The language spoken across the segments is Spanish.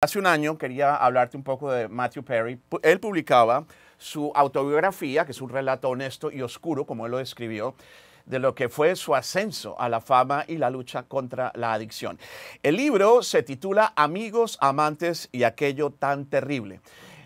Hace un año quería hablarte un poco de Matthew Perry. Él publicaba su autobiografía, que es un relato honesto y oscuro, como él lo describió, de lo que fue su ascenso a la fama y la lucha contra la adicción. El libro se titula Amigos, Amantes y aquello tan terrible.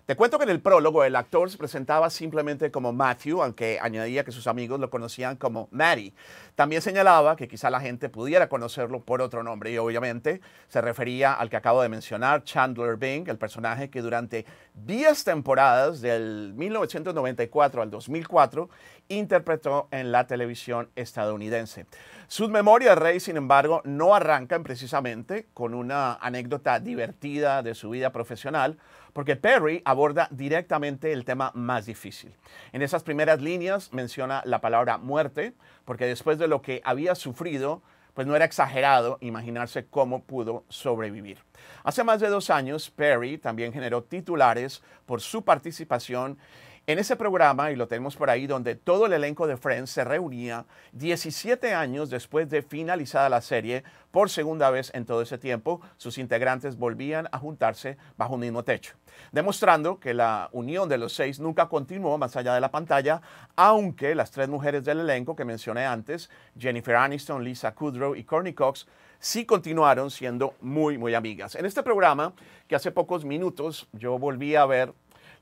Te cuento que en el prólogo el actor se presentaba simplemente como Matthew, aunque añadía que sus amigos lo conocían como Matty. También señalaba que quizá la gente pudiera conocerlo por otro nombre y obviamente se refería al que acabo de mencionar, Chandler Bing, el personaje que durante 10 temporadas del 1994 al 2004 interpretó en la televisión estadounidense. Sus memorias, Rey, sin embargo, no arrancan precisamente con una anécdota divertida de su vida profesional, porque Perry aborda directamente el tema más difícil. En esas primeras líneas menciona la palabra muerte, porque después de lo que había sufrido, pues no era exagerado imaginarse cómo pudo sobrevivir. Hace más de dos años, Perry también generó titulares por su participación en ese programa, y lo tenemos por ahí, donde todo el elenco de Friends se reunía 17 años después de finalizada la serie, por segunda vez en todo ese tiempo, sus integrantes volvían a juntarse bajo un mismo techo, demostrando que la unión de los seis nunca continuó más allá de la pantalla, aunque las tres mujeres del elenco que mencioné antes, Jennifer Aniston, Lisa Kudrow y Courtney Cox, sí continuaron siendo muy, muy amigas. En este programa, que hace pocos minutos yo volví a ver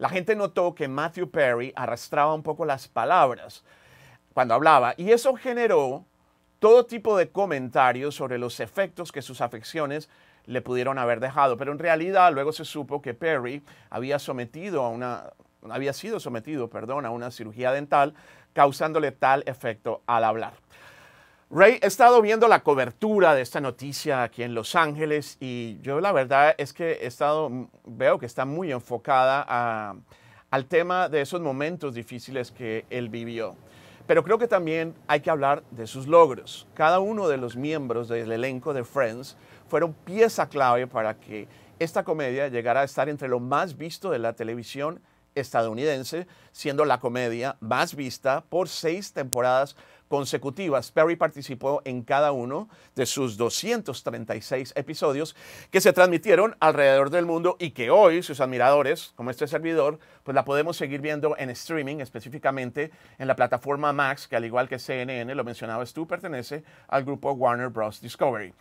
la gente notó que Matthew Perry arrastraba un poco las palabras cuando hablaba y eso generó todo tipo de comentarios sobre los efectos que sus afecciones le pudieron haber dejado, pero en realidad luego se supo que Perry había sometido a una había sido sometido, perdón, a una cirugía dental causándole tal efecto al hablar. Ray, he estado viendo la cobertura de esta noticia aquí en Los Ángeles y yo la verdad es que he estado, veo que está muy enfocada al tema de esos momentos difíciles que él vivió. Pero creo que también hay que hablar de sus logros. Cada uno de los miembros del elenco de Friends fueron pieza clave para que esta comedia llegara a estar entre lo más visto de la televisión estadounidense, siendo la comedia más vista por seis temporadas consecutivas, Perry participó en cada uno de sus 236 episodios que se transmitieron alrededor del mundo y que hoy sus admiradores, como este servidor, pues la podemos seguir viendo en streaming, específicamente en la plataforma Max, que al igual que CNN, lo mencionabas tú, pertenece al grupo Warner Bros. Discovery.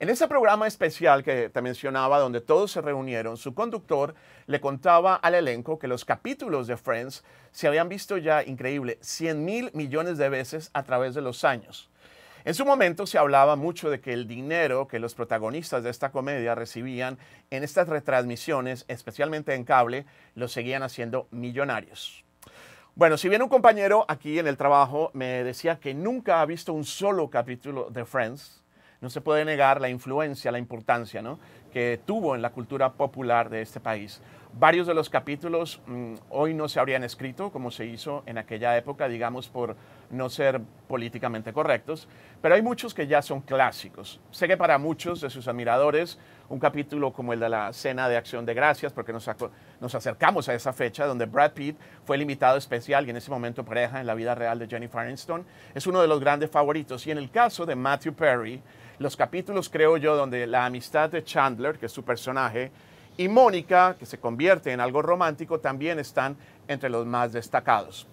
En ese programa especial que te mencionaba, donde todos se reunieron, su conductor le contaba al elenco que los capítulos de Friends se habían visto ya, increíble, 100 mil millones de veces a través de los años. En su momento se hablaba mucho de que el dinero que los protagonistas de esta comedia recibían en estas retransmisiones, especialmente en cable, los seguían haciendo millonarios. Bueno, si bien un compañero aquí en el trabajo me decía que nunca ha visto un solo capítulo de Friends, no se puede negar la influencia, la importancia que tuvo en la cultura popular de este país. Varios de los capítulos mm, hoy no se habrían escrito como se hizo en aquella época, digamos, por no ser políticamente correctos, pero hay muchos que ya son clásicos. Sé que para muchos de sus admiradores, un capítulo como el de la Cena de Acción de Gracias, porque nos, acercamos a esa fecha donde Brad Pitt fue el invitado especial y en ese momento pareja en la vida real de Jennifer Aniston, es uno de los grandes favoritos. Y en el caso de Matthew Perry, los capítulos, creo yo, donde la amistad de Chandler, que es su personaje, y Mónica, que se convierte en algo romántico, también están entre los más destacados.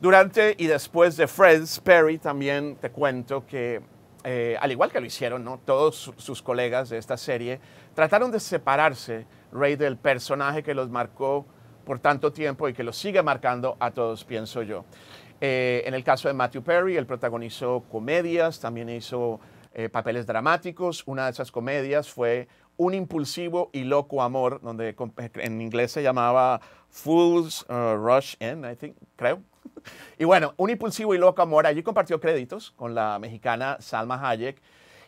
Durante y después de Friends, Perry también te cuento que, eh, al igual que lo hicieron todos sus colegas de esta serie, trataron de separarse Rey del personaje que los marcó por tanto tiempo y que los sigue marcando a todos, pienso yo. Eh, en el caso de Matthew Perry, él protagonizó comedias, también hizo eh, papeles dramáticos. Una de esas comedias fue Un impulsivo y loco amor, donde en inglés se llamaba Fools uh, Rush In, creo. Y bueno, Un impulsivo y loco amor, allí compartió créditos con la mexicana Salma Hayek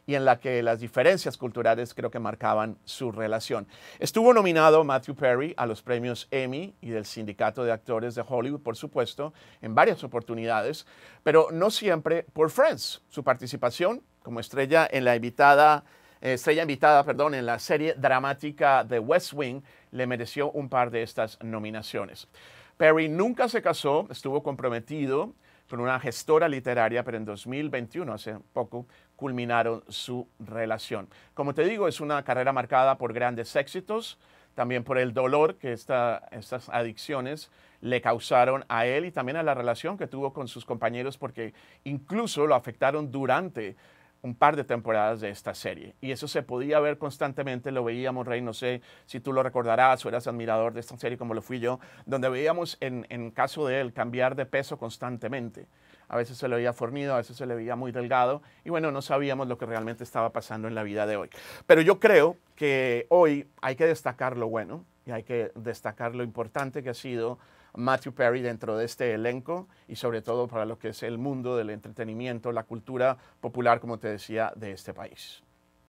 y en la que las diferencias culturales creo que marcaban su relación. Estuvo nominado Matthew Perry a los premios Emmy y del Sindicato de Actores de Hollywood, por supuesto, en varias oportunidades, pero no siempre por Friends. Su participación como estrella en la invitada, eh, estrella invitada, perdón, en la serie dramática de West Wing, le mereció un par de estas nominaciones. Perry nunca se casó, estuvo comprometido con una gestora literaria, pero en 2021, hace poco, culminaron su relación. Como te digo, es una carrera marcada por grandes éxitos, también por el dolor que estas adicciones le causaron a él y también a la relación que tuvo con sus compañeros, porque incluso lo afectaron durante un par de temporadas de esta serie. Y eso se podía ver constantemente, lo veíamos, Rey, no sé si tú lo recordarás o eras admirador de esta serie como lo fui yo, donde veíamos en, caso de él cambiar de peso constantemente. A veces se le veía fornido, a veces se le veía muy delgado y bueno, no sabíamos lo que realmente estaba pasando en la vida de hoy. Pero yo creo que hoy hay que destacar lo bueno, hay que destacar lo importante que ha sido Matthew Perry dentro de este elenco y sobre todo para lo que es el mundo del entretenimiento, la cultura popular, como te decía, de este país.